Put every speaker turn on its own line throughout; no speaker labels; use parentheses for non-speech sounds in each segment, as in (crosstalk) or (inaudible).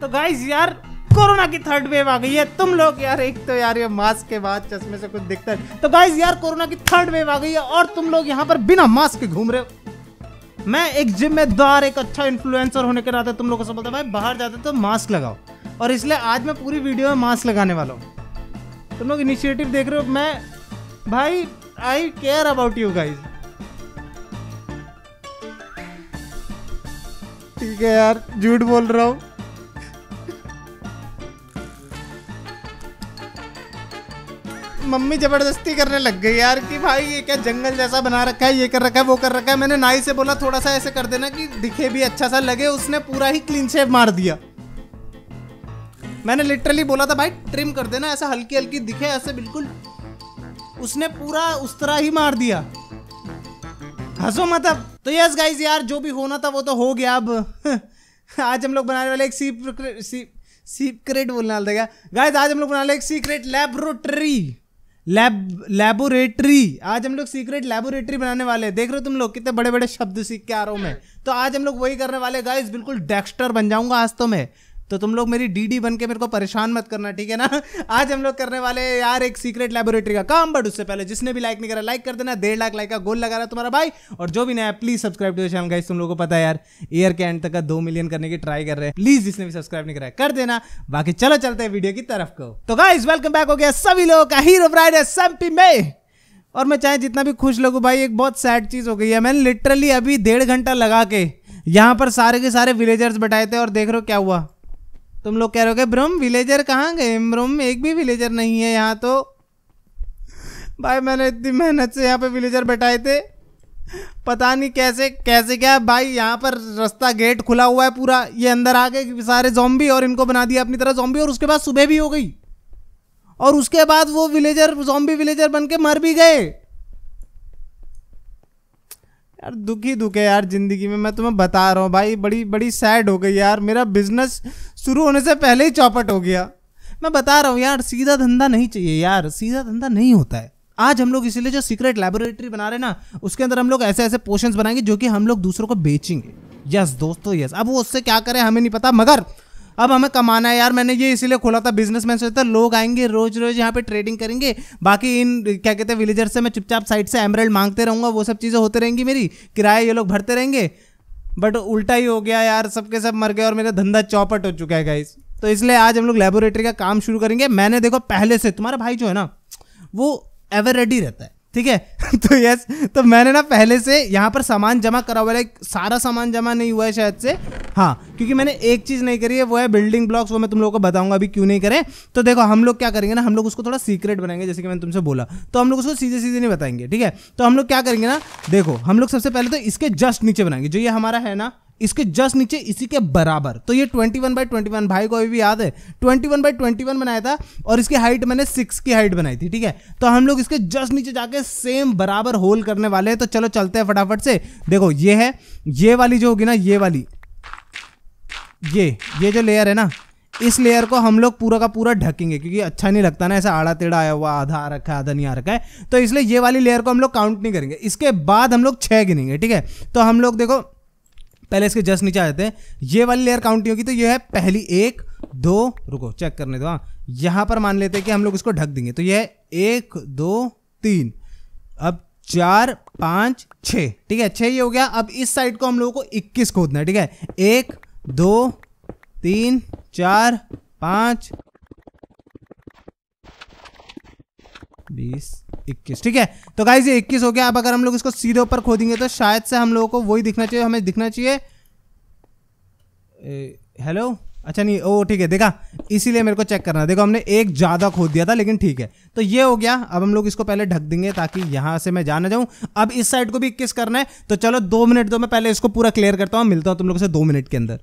तो गाइज यार कोरोना की थर्ड वेव आ गई है तुम लोग यार एक तो यार ये मास्क के बाद चश्मे से कुछ दिखता है तो गाइज यार कोरोना की थर्ड वेव आ गई है और तुम लोग यहाँ पर बिना मास्क के घूम रहे हो मैं एक जिम्मेदार एक अच्छा इन्फ्लुएंसर होने के नाते तुम लोगों से बोलता भाई बाहर जाते तो मास्क लगाओ और इसलिए आज मैं पूरी वीडियो में मास्क लगाने वाला हूँ तुम लोग इनिशिएटिव देख रहे हो मैं भाई I care about you guys ठीक है यार झूठ बोल रहा हूँ मम्मी जबरदस्ती करने लग गई यार कि भाई ये क्या जंगल जैसा बना रखा है ये कर रखा है वो कर रखा है मैंने नाई से बोला थोड़ा सा ऐसे कर देना कि दिखे भी अच्छा सा लगे उसने पूरा ही क्लीन शेव मार दिया मैंने लिटरली बोला था भाई ट्रिम कर देना ऐसा हल्की हल्की दिखे ऐसे बिल्कुल उसने पूरा उस तरह ही मार दिया हंसो मत अब तो यस गाइज यार जो भी होना था वो तो हो गया अब (laughs) आज हम लोग बनाने वाले एक सीप सीप सीक्रेट बोलने वाला था गाइज आज हम लोग बना ले एक सीक्रेट लेबोरेटरी लैब लैबोरेटरी आज हम लोग सीक्रेट लैबोरेटरी बनाने वाले हैं देख रहे हो तुम लोग कितने बड़े बड़े शब्द सीख के आ रहा हूँ मैं तो आज हम लोग वही करने वाले गाइस बिल्कुल डेक्स्टर बन जाऊंगा आज तो मैं तो तुम लोग मेरी डीडी बन के मेरे को परेशान मत करना ठीक है ना आज हम लोग करने वाले यार एक सीक्रेट लेबोरेटरी का काम बट उससे पहले जिसने भी लाइक नहीं करा लाइक कर देना डेढ़ लाख लाइक का गोल लगा रहा है तुम्हारा भाई और जो भी नया please subscribe to channel guys तुम लोगों को पता है यार ईयर के एंड तक का दो मिलियन करने की ट्राई कर रहे हैं प्लीज जिसने भी सब्सक्राइब नहीं कराया कर देना बाकी चलो चलते हैं वीडियो की तरफ को तो गाइस वेलकम बैक हो गया सभी लोगों का हीरो और मैं चाहे जितना भी खुश लगू भाई एक बहुत सैड चीज़ हो गई है मैंने लिटरली अभी डेढ़ घंटा लगा के यहाँ पर सारे के सारे विलेजर्स बैठाए थे और देख रहे हो क्या हुआ तुम लोग कह रहे हो ब्रह्म विलेजर कहाँ गए ब्रह्म एक भी विलेजर नहीं है यहाँ तो भाई मैंने इतनी मेहनत से यहाँ पे विलेजर बैठाए थे पता नहीं कैसे कैसे क्या भाई यहाँ पर रास्ता गेट खुला हुआ है पूरा ये अंदर आ गए सारे जॉम्बी और इनको बना दिया अपनी तरह जॉम्बी और उसके बाद सुबह भी हो गई और उसके बाद वो विलेजर जॉम्बी विलेजर बन के मर भी गए यार दुखी दुख है यार ज़िंदगी में मैं तुम्हें बता रहा हूँ भाई बड़ी बड़ी सैड हो गई यार मेरा बिजनेस शुरू होने से पहले ही चौपट हो गया मैं बता रहा हूँ यार सीधा धंधा नहीं चाहिए यार सीधा धंधा नहीं होता है आज हम लोग इसीलिए जो सीक्रेट लेबोरेटरी बना रहे ना उसके अंदर हम लोग ऐसे ऐसे पोर्शन बनाएंगे जो कि हम लोग दूसरों को बेचेंगे यस दोस्तों यस अब वो उससे क्या करें हमें नहीं पता मगर अब हमें कमाना है यार मैंने ये इसीलिए खोला था बिजनेस मैन था लोग आएंगे रोज रोज यहाँ पे ट्रेडिंग करेंगे बाकी इन क्या कहते हैं विलेजर से मैं चुपचाप साइड से एमरल्ड मांगते रहूँगा वो सब चीज़ें होते रहेंगी मेरी किराया ये लोग भरते रहेंगे बट उल्टा ही हो गया यार सबके सब मर गए और मेरा धंधा चौपट हो चुका है गाइस तो इसलिए आज हम लोग लेबोरेटरी का काम शुरू करेंगे मैंने देखो पहले से तुम्हारा भाई जो है ना वो एवर रेडी रहता है ठीक है (laughs) तो यस तो मैंने ना पहले से यहाँ पर सामान जमा करा हुआ है सारा सामान जमा नहीं हुआ है शायद से हाँ क्योंकि मैंने एक चीज़ नहीं करी है वो है बिल्डिंग ब्लॉक्स वो मैं तुम लोगों को बताऊंगा अभी क्यों नहीं करें तो देखो हम लोग क्या करेंगे ना हम लोग उसको थोड़ा सीक्रेट बनाएंगे जैसे कि मैंने तुमसे बोला तो हम लोग उसको सीधे सीधे नहीं बताएंगे ठीक है तो हम लोग क्या करेंगे ना देखो हम लोग सबसे पहले तो इसके जस्ट नीचे बनाएंगे जो ये हमारा है ना इसके जस्ट नीचे इसी के बराबर तो ये 21 वन बाई ट्वेंटी भाई को अभी भी याद है 21 वन बाई ट्वेंटी बनाया था और इसकी हाइट मैंने सिक्स की हाइट बनाई थी ठीक है तो हम लोग इसके जस्ट नीचे जाके सेम बराबर होल करने वाले हैं तो चलो चलते हैं फटाफट से देखो ये है ये वाली जो होगी ना ये वाली ये ये जो लेयर है ना इस लेयर को हम लोग पूरा का पूरा ढकेंगे क्योंकि अच्छा नहीं लगता ना ऐसा आड़ा तेड़ा आया हुआ आधा आ रखा है आधा नहीं आ रखा है तो इसलिए ये वाली लेयर को हम लोग काउंट नहीं करेंगे इसके बाद हम लोग छः गिनेंगे ठीक है तो हम लोग देखो पहले इसके जस्ट नीचे आ जाते हैं ये वाली लेयर काउंटिंग होगी तो ये है पहली एक दो रुको चेक करने दो हाँ यहाँ पर मान लेते हैं कि हम लोग इसको ढक देंगे तो यह एक दो तीन अब चार पाँच छ ठीक है छः ये हो गया अब इस साइड को हम लोगों को इक्कीस खोदना है ठीक है एक दो तीन चार पाँच बीस इक्कीस ठीक है तो गाइज ये इक्कीस हो गया अब अगर हम लोग इसको सीधे ऊपर खोदेंगे तो शायद से हम लोगों को वही दिखना चाहिए हमें दिखना चाहिए हेलो अच्छा नहीं ओ ठीक है देखा इसीलिए मेरे को चेक करना देखो हमने एक ज़्यादा खोद दिया था लेकिन ठीक है तो ये हो गया अब हम लोग इसको पहले ढक देंगे ताकि यहाँ से मैं जाना जाऊँ अब इस साइड को भी इक्कीस करना है तो चलो दो मिनट दो मैं पहले इसको पूरा क्लियर करता हूँ मिलता हूँ तुम लोग से दो मिनट के अंदर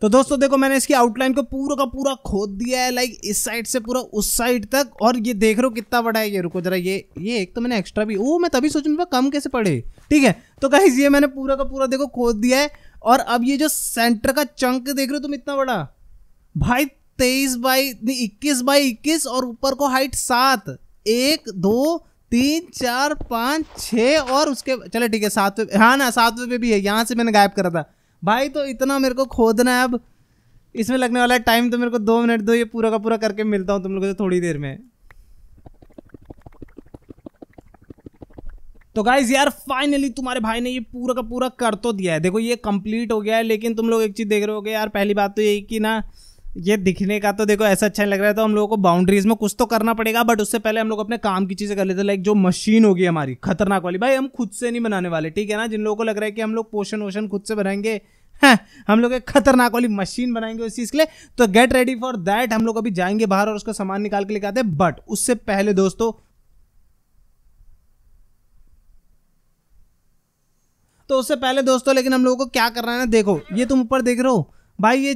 तो दोस्तों देखो मैंने इसकी आउटलाइन को पूरा का पूरा खोद दिया है लाइक इस साइड से पूरा उस साइड तक और ये देख रहे हो कितना बड़ा है ये रुको जरा ये ये एक तो मैंने एक्स्ट्रा भी ओ मैं तभी सोचू मेरे कम कैसे पड़े ठीक है तो कहीं ये मैंने पूरा का पूरा देखो खोद दिया है और अब ये जो सेंटर का चंक देख रहे हो तुम इतना बड़ा भाई तेईस बाई इक्कीस बाई इक्कीस और ऊपर को हाइट सात एक दो तीन चार पाँच छः और उसके चले ठीक है सातवें हाँ ना सातवें पे भी है यहाँ से मैंने गायब करा था भाई तो इतना मेरे को खोदना है अब इसमें लगने वाला है टाइम तो मेरे को दो मिनट दो ये पूरा का पूरा करके मिलता हूँ तुम लोगों से थोड़ी देर में तो गाइज यार फाइनली तुम्हारे भाई ने ये पूरा का पूरा कर तो दिया है देखो ये कंप्लीट हो गया है लेकिन तुम लोग एक चीज़ देख रहे हो यार पहली बात तो यही कि ना ये दिखने का तो देखो ऐसा अच्छा नहीं लग रहा है तो हम लोगों को बाउंड्रीज में कुछ तो करना पड़ेगा बट उससे पहले हम लोग अपने काम की चीज़ें कर लेते लाइक जो मशीन होगी हमारी खतरनाक वाली भाई हम खुद से नहीं बनाने वाले ठीक है ना जिन लोगों को लग रहा है कि हम लोग पोषण वोशन खुद से बनाएंगे हम लोग एक खतरनाक वाली मशीन बनाएंगे उस चीज़ के लिए तो गेट रेडी फॉर दैट हम लोग अभी जाएंगे बाहर और उसका सामान निकाल के लेके आते हैं बट उससे पहले दोस्तों तो उससे पहले दोस्तों लेकिन हम लोगों को क्या करना है ना देखो ये तुम ऊपर देख रहे हो भाई ये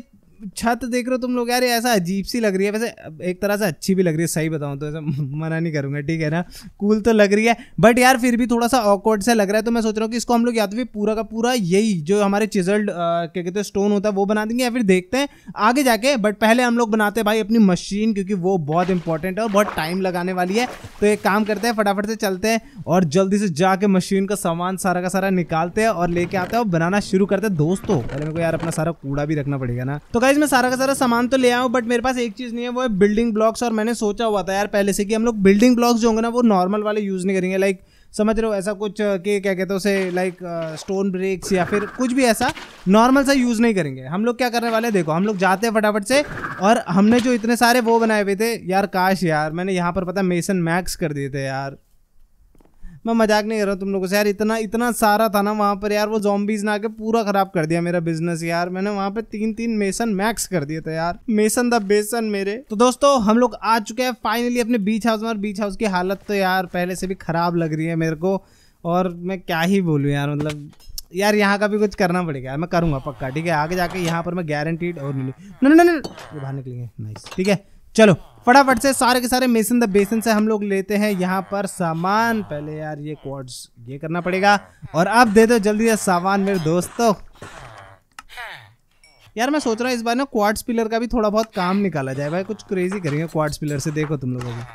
छत देख रहे हो तुम लोग यार ऐसा अजीब सी लग रही है वैसे एक तरह से अच्छी भी लग रही है सही बताऊँ तो ऐसा (laughs) मना नहीं करूँगा ठीक है ना कूल तो लग रही है बट यार फिर भी थोड़ा सा ऑकवर्ड सा लग रहा है तो मैं सोच रहा हूँ कि इसको हम लोग या तो भी पूरा का पूरा यही जो हमारे चिजल्ड क्या कहते हैं स्टोन होता है वो बना देंगे या फिर देखते हैं आगे जाके बट पहले हम लोग बनाते हैं भाई अपनी मशीन क्योंकि वो बहुत इंपॉर्टेंट है और बहुत टाइम लगाने वाली है तो एक काम करते हैं फटाफट से चलते हैं और जल्दी से जाके मशीन का सामान सारा का सारा निकालते हैं और लेके आते हैं और बनाना शुरू करते हैं दोस्तों पहले मेरे को यार अपना सारा कूड़ा भी रखना पड़ेगा ना तो कहीं गाइज मैं सारा का सारा सामान तो ले आऊँ बट मेरे पास एक चीज़ नहीं है वो है बिल्डिंग ब्लॉक्स और मैंने सोचा हुआ था यार पहले से कि हम लोग बिल्डिंग ब्लॉक्स जो होंगे ना वो नॉर्मल वाले यूज़ नहीं करेंगे लाइक समझ रहे हो ऐसा कुछ के क्या कहते हैं उसे लाइक स्टोन ब्रेक्स या फिर कुछ भी ऐसा नॉर्मल सा यूज़ नहीं करेंगे हम लोग क्या करने वाले हैं देखो हम लोग जाते हैं फटाफट से और हमने जो इतने सारे वो बनाए हुए थे यार काश यार मैंने यहाँ पर पता मेसन मैक्स कर दिए थे यार मैं मजाक नहीं कर रहा हूँ तुम लोगों से यार इतना इतना सारा था ना वहाँ पर यार वो जॉम्बीज ने आके पूरा ख़राब कर दिया मेरा बिजनेस यार मैंने वहाँ पे तीन तीन मेसन मैक्स कर दिया था यार मेसन द बेसन मेरे तो दोस्तों हम लोग आ चुके हैं फाइनली अपने बीच हाउस में और बीच हाउस की हालत तो यार पहले से भी ख़राब लग रही है मेरे को और मैं क्या ही बोलूँ यार मतलब यार यहाँ का भी कुछ करना पड़ेगा यार मैं करूँगा पक्का ठीक है आगे जाके यहाँ पर मैं गारंटीड और नहीं बाहर निकलेंगे नाइस ठीक है चलो फटाफट से सारे के सारे मेसन द बेसन से हम लोग लेते हैं यहाँ पर सामान पहले यार ये क्वाड्स ये करना पड़ेगा और अब दे दो जल्दी से सामान मेरे दोस्तों यार मैं सोच रहा हूँ इस बार ना क्वार्ट्स पिलर का भी थोड़ा बहुत काम निकाला जाए भाई कुछ क्रेजी करेंगे क्वाड्स पिलर से देखो तुम लोगों को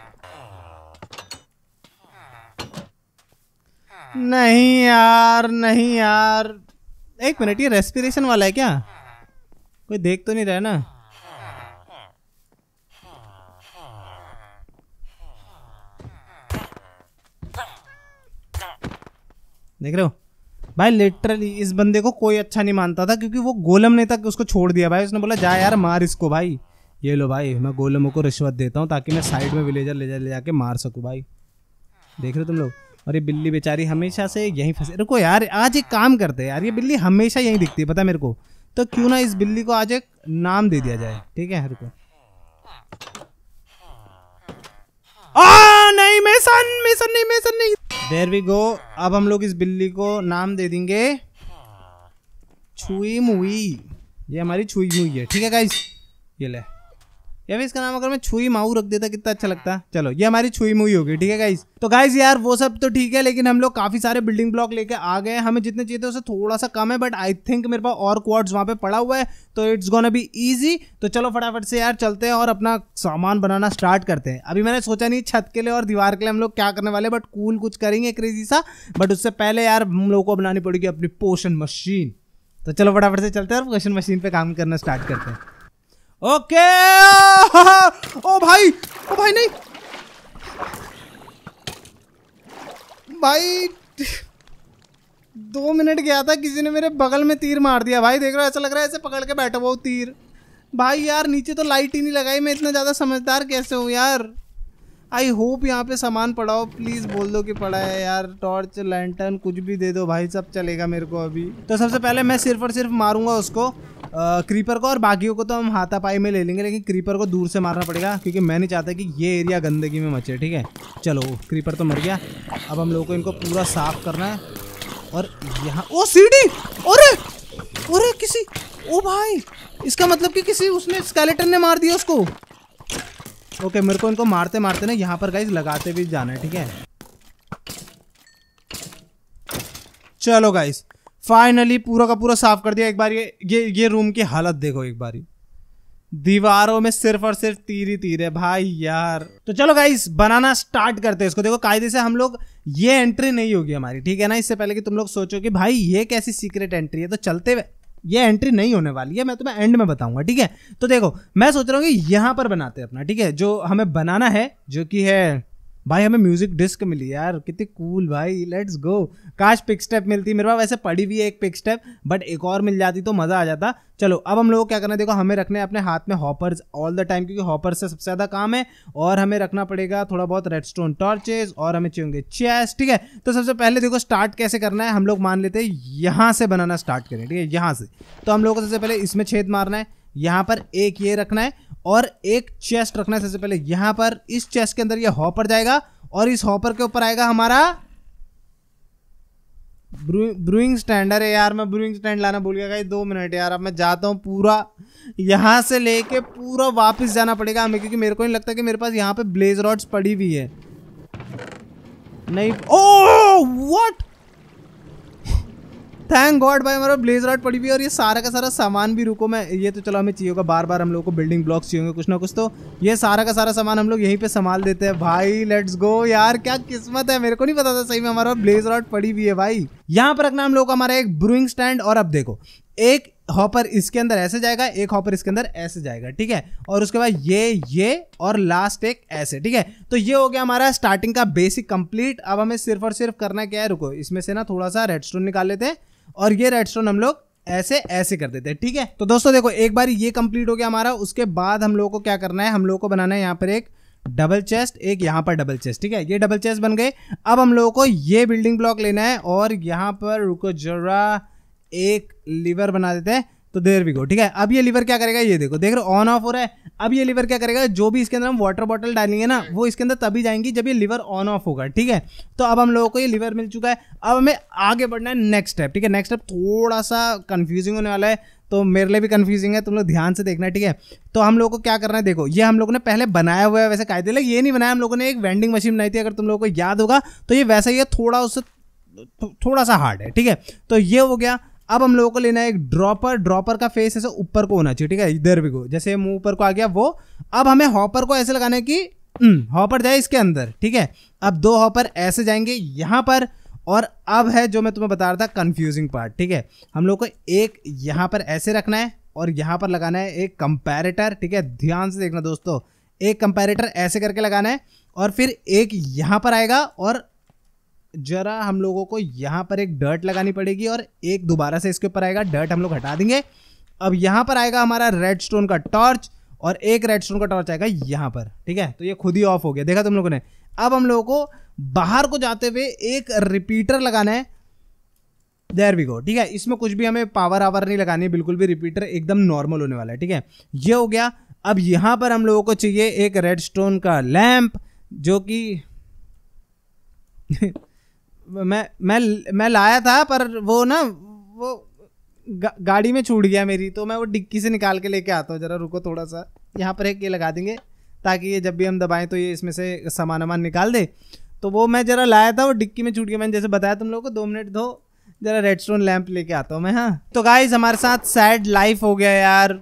नहीं यार नहीं यार एक मिनट ये रेस्पिरेशन वाला है क्या कोई देख तो नहीं रहा ना देख रहे हो भाई लिटरली इस बंदे को कोई अच्छा नहीं मानता था क्योंकि वो गोलम ने तक उसको छोड़ दिया भाई उसने बोला जा यार मार इसको भाई ये लो भाई मैं गोलमों को रिश्वत देता हूँ ताकि मैं साइड में विलेजर ले जा ले जाके मार सकूँ भाई देख रहे हो तुम लोग और ये बिल्ली बेचारी हमेशा से यहीं फंसे रुको यार आज एक काम करते हैं यार ये बिल्ली हमेशा यहीं दिखती है पता मेरे को तो क्यों ना इस बिल्ली को आज एक नाम दे दिया जाए ठीक है रुको आ! नहीं मैं सन नहीं मैं नहीं देर वी गो अब हम लोग इस बिल्ली को नाम दे देंगे छुई मुई ये हमारी छुई मुई है ठीक है गाइस ये ले या फिर इसका नाम अगर मैं छुई माऊ रख देता कितना अच्छा लगता चलो ये हमारी छुई मुई होगी ठीक है गाइज तो गाइज यार वो सब तो ठीक है लेकिन हम लोग काफी सारे बिल्डिंग ब्लॉक लेके आ गए हमें जितने चाहिए थे उसे थोड़ा सा कम है बट आई थिंक मेरे पास और क्वार्ड्स वहाँ पे पड़ा हुआ है तो इट्स गोन बी ईजी तो चलो फटाफट से यार चलते हैं और अपना सामान बनाना स्टार्ट करते हैं अभी मैंने सोचा नहीं छत के लिए और दीवार के लिए हम लोग क्या करने वाले बट कूल कुछ करेंगे क्रेजी सा बट उससे पहले यार हम लोग को बनानी पड़ेगी अपनी पोषण मशीन तो चलो फटाफट से चलते हैं और पोषण मशीन पर काम करना स्टार्ट करते हैं ओके ओ भाई ओ भाई नहीं भाई दो मिनट गया था किसी ने मेरे बगल में तीर मार दिया भाई देख रहे ऐसा लग रहा है ऐसे पकड़ के बैठा हुआ तीर भाई यार नीचे तो लाइट ही नहीं लगाई मैं इतना ज़्यादा समझदार कैसे हूँ यार आई होप यहाँ पे सामान हो प्लीज बोल दो कि पड़ा है यार टॉर्च लैंटर्न कुछ भी दे दो भाई सब चलेगा मेरे को अभी तो सबसे पहले मैं सिर्फ और सिर्फ मारूंगा उसको आ, क्रीपर को और बाकियों को तो हम हाथापाई में ले लेंगे लेकिन क्रीपर को दूर से मारना पड़ेगा क्योंकि मैं नहीं चाहता कि ये एरिया गंदगी में मचे ठीक है चलो क्रीपर तो मर गया अब हम लोग को इनको पूरा साफ करना है और यहाँ ओ सीढ़ी अरे अरे किसी ओ भाई इसका मतलब कि किसी उसने स्केलेटन ने मार दिया उसको ओके मेरे को इनको मारते मारते ना यहाँ पर गाइज लगाते भी जाना है ठीक है चलो गाइज फाइनली पूरा का पूरा साफ कर दिया एक बार ये ये ये रूम की हालत देखो एक बार दीवारों में सिर्फ और सिर्फ तीर ही तीर है भाई यार तो चलो गाइस बनाना स्टार्ट करते हैं इसको देखो कायदे से हम लोग ये एंट्री नहीं होगी हमारी ठीक है ना इससे पहले कि तुम लोग सोचो कि भाई ये कैसी सीक्रेट एंट्री है तो चलते हुए ये एंट्री नहीं होने वाली है मैं तुम्हें एंड में बताऊंगा ठीक है तो देखो मैं सोच रहा हूँ कि यहाँ पर बनाते हैं अपना ठीक है जो हमें बनाना है जो कि है भाई हमें म्यूजिक डिस्क मिली यार कितनी कूल भाई लेट्स गो काश पिक स्टेप मिलती मेरे पास वैसे पड़ी भी है एक पिक स्टेप बट एक और मिल जाती तो मज़ा आ जाता चलो अब हम लोग क्या करना है देखो हमें रखने अपने हाथ में हॉपर्स ऑल द टाइम क्योंकि हॉपर से सबसे ज़्यादा काम है और हमें रखना पड़ेगा थोड़ा बहुत रेड स्टोन टॉर्चेज और हमें चाहिए चेस्ट ठीक है तो सबसे पहले देखो स्टार्ट कैसे करना है हम लोग मान लेते हैं यहाँ से बनाना स्टार्ट करें ठीक है यहाँ से तो हम लोग को सबसे पहले इसमें छेद मारना है यहाँ पर एक ये रखना है और एक चेस्ट रखना है सबसे पहले यहां पर इस चेस्ट के अंदर ये हॉपर जाएगा और इस हॉपर के ऊपर आएगा हमारा ब्रूइंग स्टैंड अरे यार मैं ब्रूइंग स्टैंड लाना भूल गया दो मिनट यार अब मैं जाता हूँ पूरा यहाँ से लेके पूरा वापस जाना पड़ेगा हमें क्योंकि मेरे को नहीं लगता कि मेरे पास यहाँ पे ब्लेज रॉड्स पड़ी हुई है नहीं ओ व्हाट थैंक गॉड भाई हमारा ब्लेज रॉड पड़ी हुई और ये सारा का सारा सामान भी रुको मैं ये तो चलो हमें चाहिए होगा बार बार हम लोग को बिल्डिंग ब्लॉक्स चाहिए होंगे कुछ ना कुछ तो ये सारा का सारा सामान हम लोग यहीं पे संभाल देते हैं भाई लेट्स गो यार क्या किस्मत है मेरे को नहीं पता था सही में हमारा ब्लेज रॉड पड़ी हुई है भाई यहाँ पर रखना हम लोग हमारा एक ब्रूइंग स्टैंड और अब देखो एक हॉपर इसके अंदर ऐसे जाएगा एक हॉपर इसके अंदर ऐसे जाएगा ठीक है और उसके बाद ये ये और लास्ट एक ऐसे ठीक है तो ये हो गया हमारा स्टार्टिंग का बेसिक कंप्लीट अब हमें सिर्फ और सिर्फ करना क्या है रुको इसमें से ना थोड़ा सा रेडस्टोन निकाल लेते हैं और ये रेड हम लोग ऐसे ऐसे कर देते हैं ठीक है तो दोस्तों देखो एक बार ये कंप्लीट हो गया हमारा उसके बाद हम लोगों को क्या करना है हम लोगों को बनाना है यहाँ पर एक डबल चेस्ट एक यहाँ पर डबल चेस्ट ठीक है ये डबल चेस्ट बन गए अब हम लोगों को ये बिल्डिंग ब्लॉक लेना है और यहाँ पर रुको जरा एक लीवर बना देते हैं तो देर भी गो ठीक है अब ये लीवर क्या करेगा ये देखो देख रहे हो ऑन ऑफ हो रहा है अब ये लीवर क्या करेगा जो भी इसके अंदर हम वाटर बॉटल डालेंगे ना वो इसके अंदर तभी जाएंगी जब ये लीवर ऑन ऑफ होगा ठीक है तो अब हम लोगों को ये लीवर मिल चुका है अब हमें आगे बढ़ना है नेक्स्ट स्टेप ठीक है नेक्स्ट स्टेप थोड़ा सा कन्फ्यूजिंग होने वाला है तो मेरे लिए भी कन्फ्यूजिंग है तुम लोग ध्यान से देखना ठीक है तो हम लोग को क्या करना है देखो ये हम लोगों ने पहले बनाया हुआ है वैसे कायदे लग ये नहीं बनाया हम लोगों ने एक वेंडिंग मशीन बनाई थी अगर तुम लोगों को याद होगा तो ये वैसा ही है थोड़ा उससे थोड़ा सा हार्ड है ठीक है तो ये हो गया अब हम लोगों को लेना है एक ड्रॉपर ड्रॉपर का फेस ऐसे ऊपर को होना चाहिए ठीक है इधर भी को जैसे मुंह ऊपर को आ गया वो अब हमें हॉपर को ऐसे लगाना है कि हॉपर हम्म, जाए इसके अंदर ठीक है अब दो हॉपर ऐसे जाएंगे यहाँ पर और अब है जो मैं तुम्हें बता रहा था कन्फ्यूजिंग पार्ट ठीक है हम लोग को एक यहाँ पर ऐसे रखना है और यहाँ पर लगाना है एक कंपेरेटर ठीक है ध्यान से देखना दोस्तों एक कंपेरेटर ऐसे करके लगाना है और फिर एक यहाँ पर आएगा और जरा हम लोगों को यहाँ पर एक डर्ट लगानी पड़ेगी और एक दोबारा से इसके ऊपर आएगा डर्ट हम लोग हटा देंगे अब यहाँ पर आएगा हमारा रेड स्टोन का टॉर्च और एक रेड स्टोन का टॉर्च आएगा यहाँ पर ठीक है तो ये खुद ही ऑफ हो गया देखा तुम लोगों ने अब हम लोगों को बाहर को जाते हुए एक रिपीटर लगाना है देर वी गो ठीक है इसमें कुछ भी हमें पावर आवर नहीं लगानी है बिल्कुल भी रिपीटर एकदम नॉर्मल होने वाला है ठीक है ये हो गया अब यहाँ पर हम लोगों को चाहिए एक रेड स्टोन का लैम्प जो कि (laughs) मैं मैं मैं लाया था पर वो ना वो गा, गाड़ी में छूट गया मेरी तो मैं वो डिक्की से निकाल के लेके आता हूँ जरा रुको थोड़ा सा यहाँ पर एक ये लगा देंगे ताकि ये जब भी हम दबाएं तो ये इसमें से सामान वामान निकाल दे तो वो मैं जरा लाया था वो डिक्की में छूट गया मैंने जैसे बताया तुम लोगों को दो मिनट दो जरा रेड स्टोन लैम्प लेके आता हूँ मैं हाँ तो गाइज हमारे साथ सैड लाइफ हो गया यार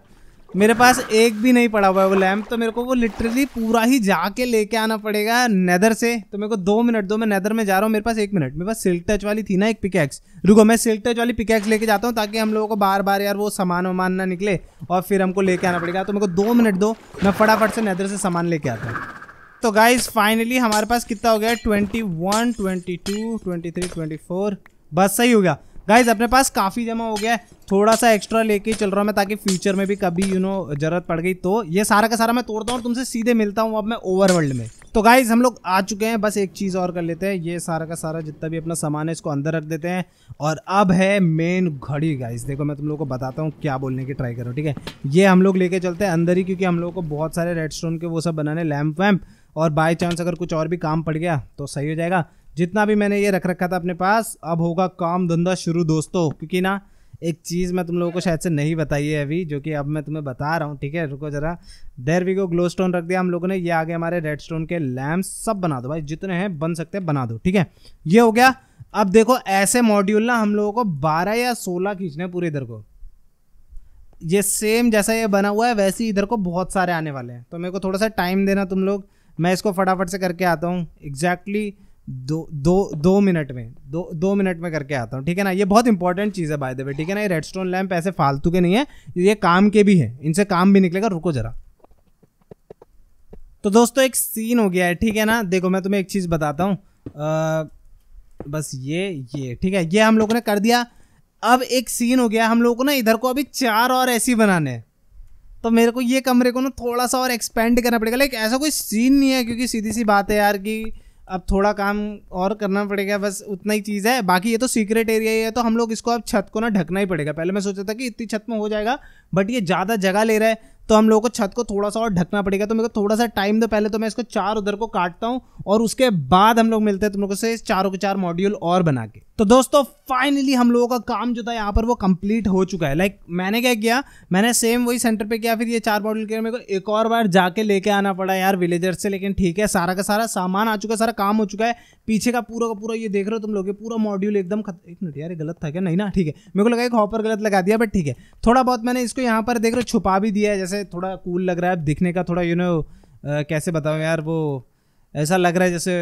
मेरे पास एक भी नहीं पड़ा हुआ है वो लैम्प तो मेरे को वो लिटरली पूरा ही जाके लेके आना पड़ेगा नेदर से तो मेरे को दो मिनट दो मैं नेदर में जा रहा हूँ मेरे पास एक मिनट मेरे पास सिल्क टच वाली थी ना एक पिकैक्स रुको मैं सिल्क टच वाली पिकैक्स लेके जाता हूँ ताकि हम लोगों को बार बार यार वो सामान वामान ना निकले और फिर हमको लेके आना पड़ेगा तो मेरे को दो मिनट दो मैं फटाफट से नेदर से सामान लेके आता हूँ तो गाइज फाइनली हमारे पास कितना हो गया twenty one twenty two twenty three twenty four बस सही हो गया गाइज अपने पास काफ़ी जमा हो गया है थोड़ा सा एक्स्ट्रा लेके चल रहा हूँ मैं ताकि फ्यूचर में भी कभी यू नो जरूरत पड़ गई तो ये सारा का सारा मैं तोड़ता हूँ और तुमसे सीधे मिलता हूँ अब मैं ओवरवर्ल्ड में तो गाइज हम लोग आ चुके हैं बस एक चीज़ और कर लेते हैं ये सारा का सारा जितना भी अपना सामान है इसको अंदर रख देते हैं और अब है मेन घड़ी गाइज देखो मैं तुम लोग को बताता हूँ क्या बोलने की ट्राई करो ठीक है ये हम लोग लेके चलते हैं अंदर ही क्योंकि हम लोग को बहुत सारे रेड स्टोन के वो सब बनाने लैम्प वैम्प और बाई चांस अगर कुछ और भी काम पड़ गया तो सही हो जाएगा जितना भी मैंने ये रख रखा था अपने पास अब होगा काम धंधा शुरू दोस्तों क्योंकि ना एक चीज़ मैं तुम लोगों को शायद से नहीं बताई है अभी जो कि अब मैं तुम्हें बता रहा हूँ ठीक है रुको ज़रा देर वी को ग्लो स्टोन रख दिया हम लोगों ने ये आगे हमारे रेड स्टोन के लैम्प सब बना दो भाई जितने हैं बन सकते हैं बना दो ठीक है ये हो गया अब देखो ऐसे मॉड्यूल ना हम लोगों को बारह या सोलह खींचने पूरे इधर को ये सेम जैसा ये बना हुआ है वैसे ही इधर को बहुत सारे आने वाले हैं तो मेरे को थोड़ा सा टाइम देना तुम लोग मैं इसको फटाफट से करके आता हूँ एग्जैक्टली exactly दो दो दो मिनट में दो दो मिनट में करके आता हूँ ठीक है ना ये बहुत इंपॉर्टेंट चीज़ है बाय द वे ठीक है ना ये रेड स्टोन लैम्प ऐसे फालतू के नहीं है ये काम के भी है इनसे काम भी निकलेगा रुको जरा तो दोस्तों एक सीन हो गया है ठीक है ना देखो मैं तुम्हें एक चीज़ बताता हूँ बस ये ये ठीक है ये हम लोगों ने कर दिया अब एक सीन हो गया हम लोगों को ना इधर को अभी चार और ऐसी बनाने हैं तो मेरे को ये कमरे को ना थोड़ा सा और एक्सपेंड करना पड़ेगा लेकिन ऐसा कोई सीन नहीं है क्योंकि सीधी सी बात है यार कि अब थोड़ा काम और करना पड़ेगा बस उतना ही चीज़ है बाकी ये तो सीक्रेट एरिया ही है तो हम लोग इसको अब छत को ना ढकना ही पड़ेगा पहले मैं सोचा था कि इतनी छत में हो जाएगा बट ये ज़्यादा जगह ले रहा है तो हम लोगों को छत को थोड़ा सा और ढकना पड़ेगा तो मेरे को थोड़ा सा टाइम दो पहले तो मैं इसको चार उधर को काटता हूँ और उसके बाद हम लोग मिलते हैं तुम लोगों से चारों के चार मॉड्यूल और बना के तो दोस्तों फाइनली हम लोगों का काम जो था यहाँ पर वो कंप्लीट हो चुका है लाइक like, मैंने क्या किया मैंने सेम वही सेंटर पे किया फिर ये चार बॉटल किया मेरे को एक और बार जाके लेके आना पड़ा यार विलेजर से लेकिन ठीक है सारा का सारा सामान आ चुका है सारा काम हो चुका है पीछे का पूरा का पूरा ये देख रहे हो तुम लोग पूरा मॉड्यूल एकदम खत... एक मिनट यार गलत था क्या नहीं ना ठीक है मेरे को लगा एक हॉपर गलत लगा दिया बट ठीक है थोड़ा बहुत मैंने इसको यहाँ पर देख रहे छुपा भी दिया है जैसे थोड़ा कूल लग रहा है दिखने का थोड़ा यू नो कैसे बताऊँ यार वो ऐसा लग रहा है जैसे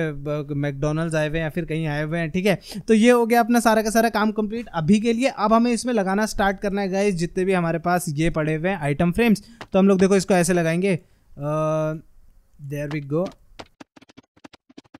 मैकडोनल्ड्स आए हुए हैं या फिर कहीं आए हुए हैं ठीक है तो ये हो गया अपना सारा का सारा काम कंप्लीट अभी के लिए अब हमें इसमें लगाना स्टार्ट करना है गाइज जितने भी हमारे पास ये पड़े हुए हैं आइटम फ्रेम्स तो हम लोग देखो इसको ऐसे लगाएंगे देयर वी गो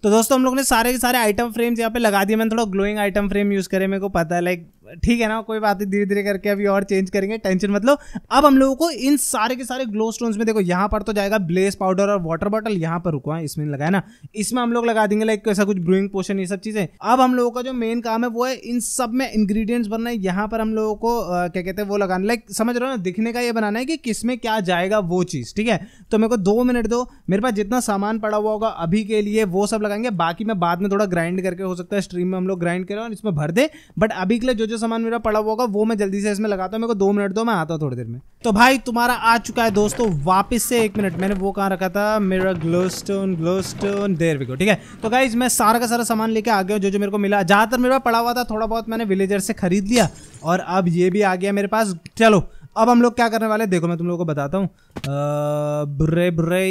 तो दोस्तों हम लोग ने सारे के सारे आइटम फ्रेम्स यहाँ पे लगा दिए मैंने थोड़ा ग्लोइंग आइटम फ्रेम यूज़ करे मेरे को पता है लाइक ठीक है ना कोई बात नहीं धीरे धीरे करके अभी और चेंज करेंगे टेंशन मतलब अब हम लोगों को इन सारे के सारे ग्लो स्टोन्स में देखो यहाँ पर तो जाएगा ब्लेस पाउडर और वाटर बॉटल यहाँ पर रुको इसमें लगाया ना इसमें हम लोग लगा देंगे लाइक ऐसा कुछ ब्रूइंग पोशन ये सब चीजें अब हम लोगों का जो मेन काम है वो है इन सब में इंग्रीडियंट्स बनना है यहाँ पर हम लोगों को आ, क्या कहते हैं वो लगाना लाइक समझ रहे हो ना दिखने का ये बनाना है कि किसमें क्या जाएगा वो चीज़ ठीक है तो मेरे को दो मिनट दो मेरे पास जितना सामान पड़ा हुआ होगा अभी के लिए वो सब लगाएंगे बाकी मैं बाद में थोड़ा ग्राइंड करके हो सकता है स्ट्रीम में हम लोग ग्राइंड करें और इसमें भर दे बट अभी के लिए जो जो जो सामान मेरा पड़ा हुआ होगा वो मैं जल्दी से इसमें लगाता हूँ मेरे को दो मिनट दो मैं आता हूँ थोड़ी देर में तो भाई तुम्हारा आ चुका है दोस्तों वापस से एक मिनट मैंने वो कहाँ रखा था मेरा ग्लोस्टोन ग्लोस्टोन देर भी ठीक है तो भाई मैं सारा का सारा सामान लेके आ गया जो जो मेरे को मिला ज़्यादातर मेरा पड़ा हुआ था थोड़ा बहुत मैंने विलेजर से खरीद लिया और अब ये भी आ गया मेरे पास चलो अब हम लोग क्या करने वाले देखो मैं तुम लोगों को बताता हूँ बुरे बुरे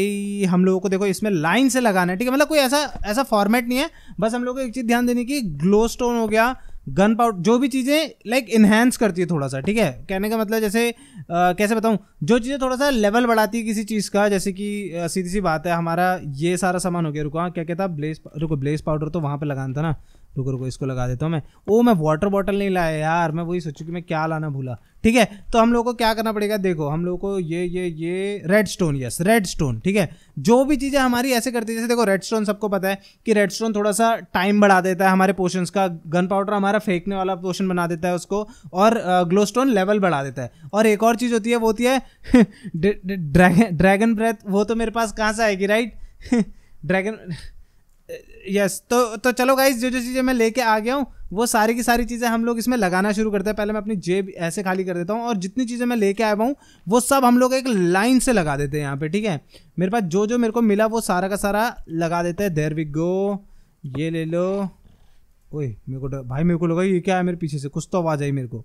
हम लोगों को देखो इसमें लाइन से लगाना है ठीक है मतलब कोई ऐसा ऐसा फॉर्मेट नहीं है बस हम लोगों को एक चीज़ ध्यान देने की ग्लो स्टोन हो गया गन पाउडर जो भी चीज़ें लाइक इन्हेंस करती है थोड़ा सा ठीक है कहने का मतलब जैसे आ, कैसे बताऊँ जो चीज़ें थोड़ा सा लेवल बढ़ाती है किसी चीज़ का जैसे कि सीधी सी बात है हमारा ये सारा सामान हो गया रुको हाँ, क्या कहता ब्लेस रुको ब्लेस पाउडर तो वहाँ पर लगाना था ना रुको रुको इसको लगा देता हूँ मैं ओ मैं वाटर बॉटल नहीं लाया यार मैं वही सोचू कि मैं क्या लाना भूला ठीक है तो हम लोग को क्या करना पड़ेगा देखो हम लोग को ये ये ये red stone yes red stone ठीक है जो भी चीज़ें हमारी ऐसे करती है जैसे देखो रेड स्टोन सबको पता है कि रेड स्टोन थोड़ा सा टाइम बढ़ा देता है हमारे पोर्शंस का गन पाउडर हमारा फेंकने वाला पोशन बना देता है उसको और ग्लो स्टोन लेवल बढ़ा देता है और एक और चीज़ होती है वो होती है (laughs) ड्रैगन ड्रैगन ब्रेथ वो तो मेरे पास कहाँ से आएगी राइट (laughs) ड्रैगन यस तो तो चलो गाइज जो जो चीज़ें मैं लेके आ गया हूँ वो सारी की सारी चीज़ें हम लोग इसमें लगाना शुरू करते हैं पहले मैं अपनी जेब ऐसे खाली कर देता हूँ और जितनी चीज़ें मैं लेके आया हूँ वो सब हम लोग एक लाइन से लगा देते हैं यहाँ पे ठीक है मेरे पास जो जो मेरे को मिला वो सारा का सारा लगा देते हैं देर वी गो ये ले लो ओए मेरे को भाई मेरे को लगा ये क्या है मेरे पीछे से कुछ तो आवाज़ आई मेरे को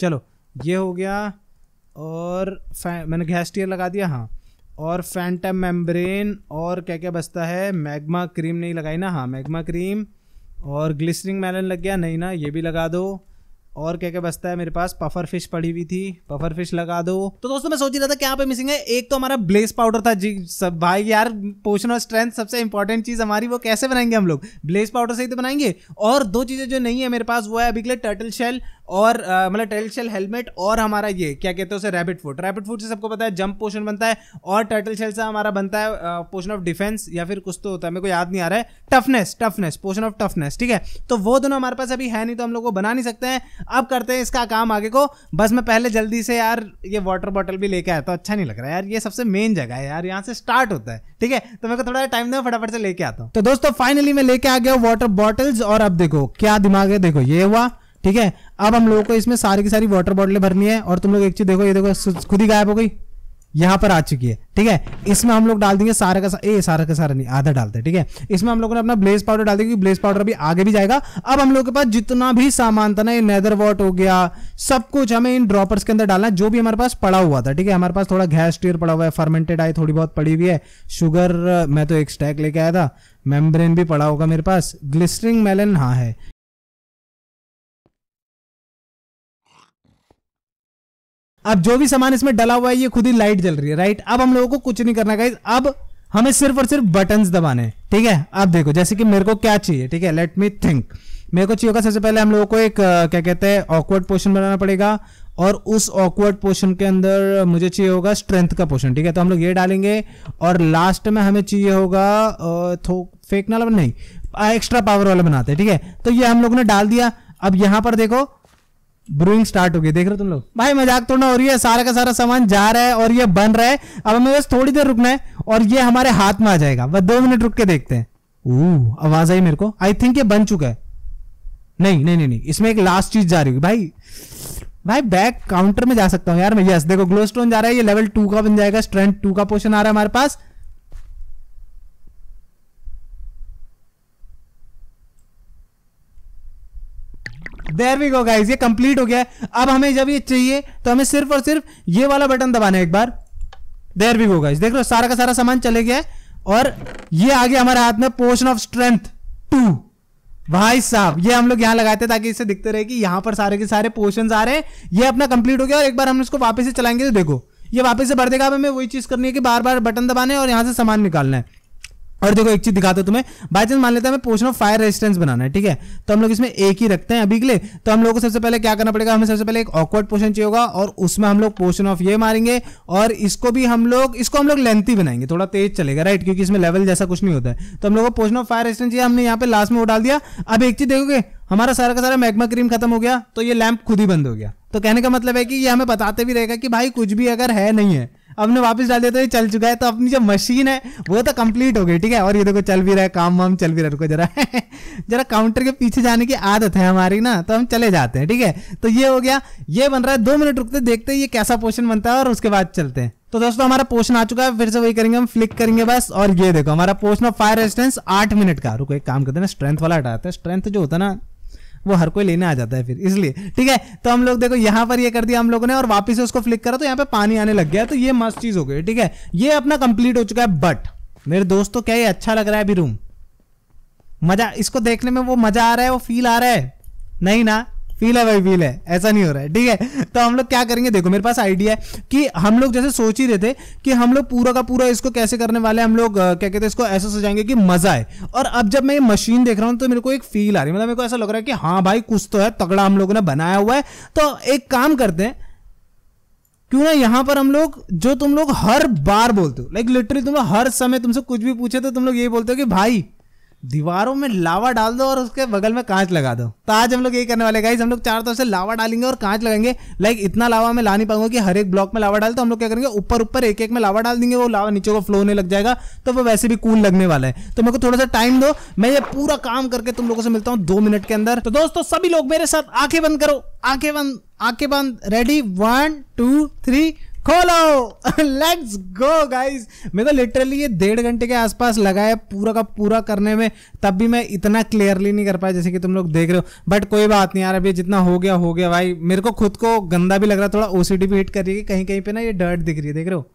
चलो ये हो गया और मैंने गैस टीयर लगा दिया हाँ और फैंटम मेम्ब्रेन और क्या क्या बचता है मैग्मा क्रीम नहीं लगाई ना हाँ मैग्मा क्रीम और ग्लिसरिंग मेलन लग गया नहीं ना ये भी लगा दो और क्या क्या बचता है मेरे पास पफर फिश पड़ी हुई थी पफर फिश लगा दो तो दोस्तों मैं सोच रहा था क्या पे मिसिंग है एक तो हमारा ब्लेस पाउडर था जी सब भाई यार पोषण और स्ट्रेंथ सबसे इंपॉर्टेंट चीज़ हमारी वो कैसे बनाएंगे हम लोग ब्लेस पाउडर से ही तो बनाएंगे और दो चीज़ें जो नहीं है मेरे पास वो है अभी के लिए टर्टल शेल और मतलब टर्टल शेल हेलमेट और हमारा ये क्या कहते हैं उसे रैबिट फूड रैबिट फूड से सबको पता है जंप पोषण बनता है और टर्टल शेल से हमारा बनता है पोषण ऑफ डिफेंस या फिर कुछ तो होता है मेरे को याद नहीं आ रहा है toughness toughness potion of toughness ठीक है तो वो दोनों हमारे पास अभी है नहीं तो हम लोग को बना नहीं सकते हैं अब करते हैं इसका काम आगे को बस मैं पहले जल्दी से यार ये वाटर बॉटल भी लेके आया तो अच्छा नहीं लग रहा है यार ये सबसे मेन जगह है यार यहाँ से स्टार्ट होता है ठीक है तो मेरे को थोड़ा टाइम दो फटाफट से लेके आता हूँ तो दोस्तों फाइनली मैं लेके आ गया वाटर बॉटल्स और अब देखो क्या दिमाग है देखो ये हुआ ठीक है अब हम लोगों को इसमें सारी की सारी वाटर बॉटलें भरनी है और तुम लोग एक चीज देखो ये देखो खुद ही गायब हो गई यहाँ पर आ चुकी है ठीक है इसमें हम लोग डाल देंगे सारा का सारा ए सारा का सारा नहीं आधा डालते हैं ठीक है इसमें हम लोगों ने अपना ब्लेस पाउडर डाल देंगे ब्लेस पाउडर भी आगे भी जाएगा अब हम लोग के पास जितना भी सामान था ना ये नेदर वॉट हो गया सब कुछ हमें इन ड्रॉपर्स के अंदर डालना है जो भी हमारे पास पड़ा हुआ था ठीक है हमारे पास थोड़ा घैस टीयर पड़ा हुआ है फर्मेंटेड आई थोड़ी बहुत पड़ी हुई है शुगर मैं तो एक स्टैक लेके आया था मेम्ब्रेन भी पड़ा होगा मेरे पास ग्लिस्टरिंग मेलन हाँ है अब जो भी सामान इसमें डला हुआ है ये खुद ही लाइट जल रही है राइट अब हम लोगों को कुछ नहीं करना गाइज अब हमें सिर्फ और सिर्फ बटन दबाने ठीक है अब देखो जैसे कि मेरे को क्या चाहिए ठीक है लेट मी थिंक मेरे को चाहिए होगा सबसे पहले हम लोगों को एक क्या कहते हैं ऑकवर्ड पोर्शन बनाना पड़ेगा और उस ऑकवर्ड पोर्शन के अंदर मुझे चाहिए होगा स्ट्रेंथ का पोर्शन ठीक है तो हम लोग ये डालेंगे और लास्ट में हमें चाहिए होगा फेंकना वाला नहीं एक्स्ट्रा पावर वाला बनाते हैं ठीक है तो ये हम लोग ने डाल दिया अब यहां पर देखो ब्रूइंग स्टार्ट हो गई देख रहे हो तुम लोग भाई मजाक तो ना हो रही है सारा का सारा सामान जा रहा है और ये बन रहा है अब हमें बस थोड़ी देर रुकना है और ये हमारे हाथ में आ जाएगा बस दो मिनट रुक के देखते हैं आवाज आई मेरे को आई थिंक ये बन चुका है नहीं नहीं नहीं नहीं इसमें एक लास्ट चीज जा रही है भाई भाई बैक काउंटर में जा सकता हूँ यार मैं यस देखो ग्लो स्टोन जा रहा है ये लेवल टू का बन जाएगा स्ट्रेंथ टू का पोर्शन आ रहा है हमारे पास देर वी गो गाइज ये कंप्लीट हो गया है अब हमें जब ये चाहिए तो हमें सिर्फ और सिर्फ ये वाला बटन दबाना है एक बार देर वी गो गाइज देख लो सारा का सारा सामान चले गया है और ये आ गया हमारे हाथ में पोर्शन ऑफ स्ट्रेंथ टू भाई साहब ये हम लोग यहाँ लगाते ताकि इससे दिखते रहे कि यहाँ पर सारे के सारे पोर्शन आ रहे हैं ये अपना कंप्लीट हो गया और एक बार हम इसको वापस से चलाएंगे तो देखो ये वापस से भर देगा हमें वही चीज करनी है कि बार बार बटन दबाने और यहाँ से सामान निकालना है और देखो एक चीज दिखाते तुम्हें बाई चांस मान लेता हैं हमें पोर्शन ऑफ फायर रेजिस्टेंस बनाना है ठीक है तो हम लोग इसमें एक ही रखते हैं अभी के लिए तो हम लोग को सबसे पहले क्या करना पड़ेगा हमें सबसे पहले एक ऑकवर्ड पोर्शन चाहिए होगा और उसमें हम लोग पोर्शन ऑफ ये मारेंगे और इसको भी हम लोग इसको हम लोग लेंथी बनाएंगे थोड़ा तेज चलेगा राइट क्योंकि इसमें लेवल जैसा कुछ नहीं होता है तो हम लोग को पोर्शन ऑफ फायर रेजिस्टेंस चाहिए हमने यहाँ पे लास्ट में वो डाल दिया अब एक चीज देखोगे हमारा सारा का सारा मैग्मा क्रीम खत्म हो गया तो ये लैंप खुद ही बंद हो गया तो कहने का मतलब है कि ये हमें बताते भी रहेगा कि भाई कुछ भी अगर है नहीं है हमने वापस डाल दिया तो ये चल चुका है तो अपनी जो मशीन है वो तो कंप्लीट हो गई ठीक है और ये देखो चल भी रहा है काम वाम चल भी रहा रुको जरा (laughs) जरा काउंटर के पीछे जाने की आदत है हमारी ना तो हम चले जाते हैं ठीक है तो ये हो गया ये बन रहा है दो मिनट रुकते देखते ये कैसा पोर्शन बनता है और उसके बाद चलते हैं तो दोस्तों हमारा पोर्शन आ चुका है फिर से वही करेंगे हम फ्लिक करेंगे बस और ये देखो हमारा पोषण ऑफ फायर रेजिस्टेंस आठ मिनट का रुको एक काम करते हैं ना स्ट्रेंथ वाला हटाते हैं स्ट्रेंथ जो होता है ना वो हर कोई लेने आ जाता है फिर इसलिए ठीक है तो हम लोग देखो यहां पर ये कर दिया हम लोगों ने और वापस से उसको फ्लिक करा तो यहाँ पे पानी आने लग गया तो ये मस्त चीज हो गई ठीक है ये अपना कंप्लीट हो चुका है बट मेरे दोस्तों तो क्या ये अच्छा लग रहा है अभी रूम मजा इसको देखने में वो मजा आ रहा है वो फील आ रहा है नहीं ना फील है भाई फील है ऐसा नहीं हो रहा है ठीक है तो हम लोग क्या करेंगे देखो मेरे पास आइडिया है कि हम लोग जैसे सोच ही रहे थे कि हम लोग पूरा का पूरा इसको कैसे करने वाले हम लोग क्या कहते हैं इसको ऐसा सजाएंगे कि मजा आए और अब जब मैं ये मशीन देख रहा हूँ तो मेरे को एक फील आ रही है मतलब मेरे को ऐसा लग रहा है कि हाँ भाई कुछ तो है तगड़ा हम लोगों ने बनाया हुआ है तो एक काम करते हैं क्यों ना यहाँ पर हम लोग जो तुम लोग हर बार बोलते हो लाइक लिटरली तुम लोग हर समय तुमसे कुछ भी पूछे तो तुम लोग यही बोलते हो कि भाई दीवारों में लावा डाल दो और उसके बगल में कांच लगा दो तो आज हम लोग ये करने वाले गाइज हम लोग चार तरफ से लावा डालेंगे और कांच लगाएंगे लाइक इतना लावा मैं ला नहीं पाऊंगा कि हर एक ब्लॉक में लावा डाल तो हम लोग क्या करेंगे ऊपर ऊपर एक एक में लावा डाल देंगे वो लावा नीचे को फ्लो होने लग जाएगा तो वो वैसे भी कूल लगने वाला है तो मेरे को थोड़ा सा टाइम दो मैं ये पूरा काम करके तुम लोगों से मिलता हूँ दो मिनट के अंदर तो दोस्तों सभी लोग मेरे साथ आंखें बंद करो आंखें बंद आंखें बंद रेडी वन टू थ्री खोलो लेट्स गो गाइस मैं तो लिटरली ये डेढ़ घंटे के आसपास लगा है पूरा का पूरा करने में तब भी मैं इतना क्लियरली नहीं कर पाया जैसे कि तुम लोग देख रहे हो बट कोई बात नहीं यार अभी जितना हो गया हो गया भाई मेरे को खुद को गंदा भी लग रहा है थोड़ा ओसीडी भी हिट कर रही है कहीं कहीं पे ना ये डर्ट दिख रही है देख रहे हो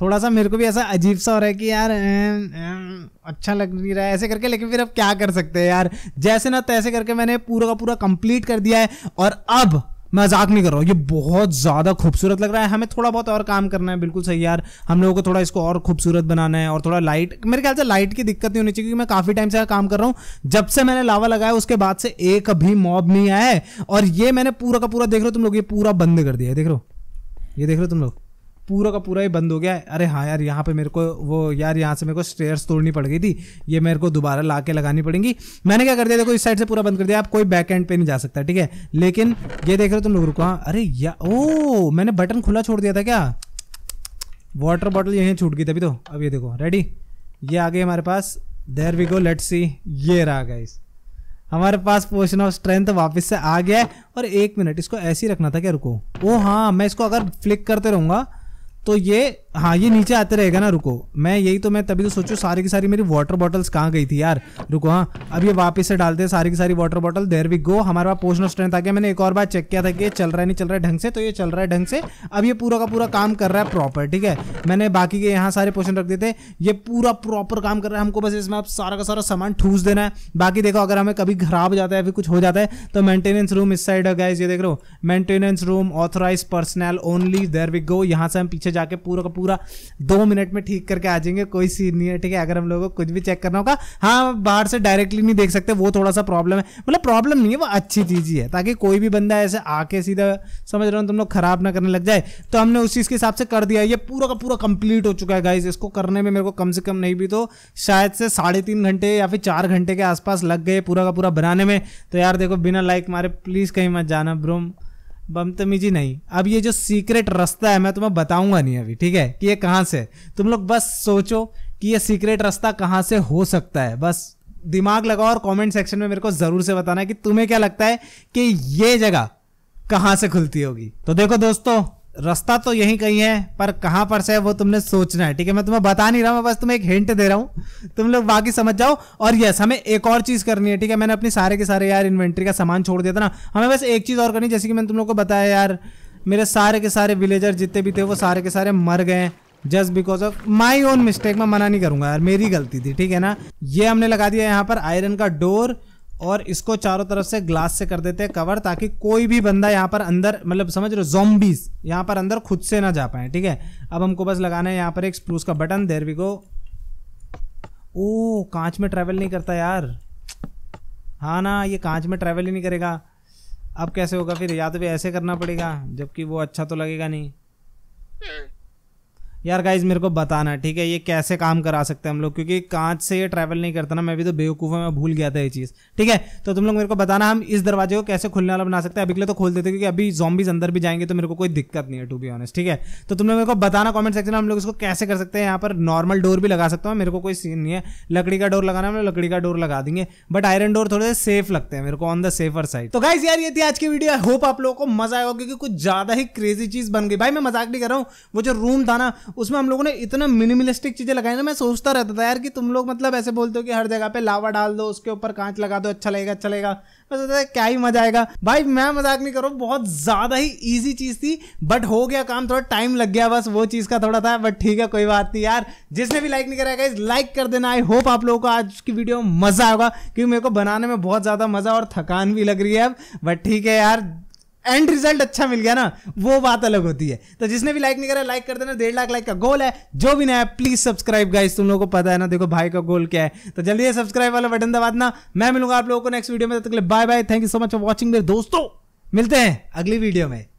थोड़ा सा मेरे को भी ऐसा अजीब सा हो रहा है कि यार एं, एं, अच्छा लग नहीं रहा है ऐसे करके लेकिन फिर अब क्या कर सकते हैं यार जैसे ना तैसे करके मैंने पूरा का पूरा कंप्लीट कर दिया है और अब मजाक नहीं कर रहा हूँ ये बहुत ज़्यादा खूबसूरत लग रहा है हमें थोड़ा बहुत और काम करना है बिल्कुल सही यार हम लोगों को थोड़ा इसको और खूबसूरत बनाना है और थोड़ा लाइट मेरे ख्याल से लाइट की दिक्कत नहीं होनी चाहिए क्योंकि मैं काफ़ी टाइम से काम कर रहा हूँ जब से मैंने लावा लगाया उसके बाद से एक भी मॉब नहीं आया है और ये मैंने पूरा का पूरा देख रहे हो तुम लोग ये पूरा बंद कर दिया है देख रहे हो ये देख रहे हो तुम लोग पूरा का पूरा ही बंद हो गया अरे हाँ यार यहाँ पे मेरे को वो यार यहाँ से मेरे को स्टेयर्स तोड़नी पड़ गई थी ये मेरे को दोबारा ला के लगानी पड़ेंगी मैंने क्या कर दिया देखो इस साइड से पूरा बंद कर दिया आप कोई बैक एंड पे नहीं जा सकता ठीक है लेकिन ये देख रहे हो तुम लोग रुको हाँ अरे या ओ मैंने बटन खुला छोड़ दिया था क्या वाटर बॉटल यहीं छूट गई थी अभी तो अब ये देखो रेडी ये आ गई हमारे पास there we go let see ये रहा गाइस हमारे पास पोशन ऑफ स्ट्रेंथ वापस से आ गया है और एक मिनट इसको ऐसे ही रखना था क्या रुको ओ हाँ मैं इसको अगर फ्लिक करते रहूँगा तो ये हाँ ये नीचे आते रहेगा ना रुको मैं यही तो मैं तभी तो सोचू सारी की सारी मेरी वाटर बॉटल्स कहाँ गई थी यार रुको हाँ अब ये वापस से डालते हैं सारी की सारी water bottle there we go हमारे पास पोषण स्ट्रेंथ आ गया मैंने एक और बार चेक किया था कि ये चल रहा है नहीं चल रहा है ढंग से तो ये चल रहा है ढंग से अब ये पूरा का पूरा काम कर रहा है प्रॉपर ठीक है मैंने बाकी के यहाँ सारे पोषण रख दिए थे ये पूरा प्रॉपर काम कर रहा है हमको बस इसमें अब सारा का सारा सामान ठूस देना है बाकी देखो अगर हमें कभी खराब हो जाता है अभी कुछ हो जाता है तो मेंटेनेंस रूम इस साइड है ये देख रहे हो maintenance room authorized personnel only there we go यहाँ से हम पीछे जाके पूरा का पूरा पूरा दो मिनट में ठीक करके आ जाएंगे कोई सीन नहीं है ठीक है अगर हम लोगों को कुछ भी चेक करना होगा हाँ बाहर से डायरेक्टली नहीं देख सकते वो थोड़ा सा प्रॉब्लम है मतलब प्रॉब्लम नहीं है वो अच्छी चीज़ ही है ताकि कोई भी बंदा ऐसे आके सीधा समझ रहे हो तुम लोग खराब ना करने लग जाए तो हमने उस चीज़ के हिसाब से कर दिया ये पूरा का पूरा कंप्लीट हो चुका है गाइज इसको करने में मेरे को कम से कम नहीं भी तो शायद से साढ़े तीन घंटे या फिर चार घंटे के आसपास लग गए पूरा का पूरा बनाने में तो यार देखो बिना लाइक मारे प्लीज़ कहीं मत जाना ब्रोम जी नहीं अब ये जो सीक्रेट रास्ता है मैं तुम्हें बताऊंगा नहीं अभी ठीक है कि ये कहाँ से तुम लोग बस सोचो कि ये सीक्रेट रास्ता कहाँ से हो सकता है बस दिमाग लगाओ और कमेंट सेक्शन में मेरे को ज़रूर से बताना है कि तुम्हें क्या लगता है कि ये जगह कहाँ से खुलती होगी तो देखो दोस्तों रास्ता तो यहीं कहीं है पर कहाँ पर से है वो तुमने सोचना है ठीक है मैं तुम्हें बता नहीं रहा मैं बस तुम्हें एक हिंट दे रहा हूँ तुम लोग बाकी समझ जाओ और यस हमें एक और चीज़ करनी है ठीक है मैंने अपनी सारे के सारे यार इन्वेंट्री का सामान छोड़ दिया था ना हमें बस एक चीज़ और करनी जैसे कि मैंने तुम लोग को बताया यार मेरे सारे के सारे विलेजर जितने भी थे वो सारे के सारे मर गए just because of my own mistake मैं मना नहीं करूंगा यार मेरी गलती थी ठीक है ना ये हमने लगा दिया यहाँ पर आयरन का डोर और इसको चारों तरफ से ग्लास से कर देते हैं कवर ताकि कोई भी बंदा यहाँ पर अंदर मतलब समझ रहे जोम्बीज यहाँ पर अंदर खुद से ना जा पाए ठीक है अब हमको बस लगाना है यहाँ पर एक स्प्रूस का बटन देर वी गो ओ कांच में ट्रैवल नहीं करता यार हाँ ना ये कांच में ट्रैवल ही नहीं करेगा अब कैसे होगा फिर या तो भी ऐसे करना पड़ेगा जबकि वो अच्छा तो लगेगा नहीं hmm. यार गाइज मेरे को बताना ठीक है ये कैसे काम करा सकते हैं हम लोग क्योंकि कांच से ये ट्रैवल नहीं करता ना मैं भी तो बेवकूफ़ हूँ मैं भूल गया था ये चीज़ ठीक है तो तुम लोग मेरे को बताना हम इस दरवाजे को कैसे खुलने वाला बना सकते हैं अभी के लिए तो खोल देते क्योंकि अभी जॉम्बीज अंदर भी जाएंगे तो मेरे को कोई दिक्कत नहीं है टू बी ऑनेस्ट ठीक है तो तुम लोग मेरे को बताना कॉमेंट सेक्शन में हम लोग इसको कैसे कर सकते हैं यहाँ पर नॉर्मल डोर भी लगा सकता हूँ मेरे को कोई सीन नहीं है लकड़ी का डोर लगाना हम लोग लकड़ी का डोर लगा देंगे बट आयरन डोर थोड़े सेफ लगते हैं मेरे को ऑन द सेफर साइड तो गाइज यार ये थी आज की वीडियो होप आप लोगों को मजा आएगा क्योंकि कुछ ज्यादा ही क्रेजी चीज बन गई भाई मैं मजाक नहीं कर रहा हूँ वो जो रूम था ना उसमें हम लोगों ने इतना मिनिमलिस्टिक चीज़ें लगाई ना मैं सोचता रहता था यार कि तुम लोग मतलब ऐसे बोलते हो कि हर जगह पे लावा डाल दो उसके ऊपर कांच लगा दो अच्छा लगेगा अच्छा लगेगा मैं सोचता था क्या ही मजा आएगा भाई मैं मजाक नहीं करूँ बहुत ज़्यादा ही ईजी चीज़ थी बट हो गया काम थोड़ा टाइम लग गया बस वो चीज़ का थोड़ा था बट ठीक है कोई बात नहीं यार जिसने भी लाइक नहीं कराएगा इस लाइक कर देना आई होप आप लोगों को आज की वीडियो मज़ा आएगा क्योंकि मेरे को बनाने में बहुत ज़्यादा मज़ा और थकान भी लग रही है अब बट ठीक है यार एंड रिजल्ट अच्छा मिल गया ना वो बात अलग होती है तो जिसने भी लाइक नहीं करा लाइक कर देना डेढ़ लाख लाइक का गोल है जो भी नया प्लीज सब्सक्राइब गाइस तुम लोगों को पता है ना देखो भाई का गोल क्या है तो जल्दी सब्सक्राइब वाला बटन दबा देना मैं मिलूंगा आप लोगों को नेक्स्ट वीडियो में तब तक bye bye thank you so much for watching मेरे दोस्तों मिलते हैं अगली वीडियो में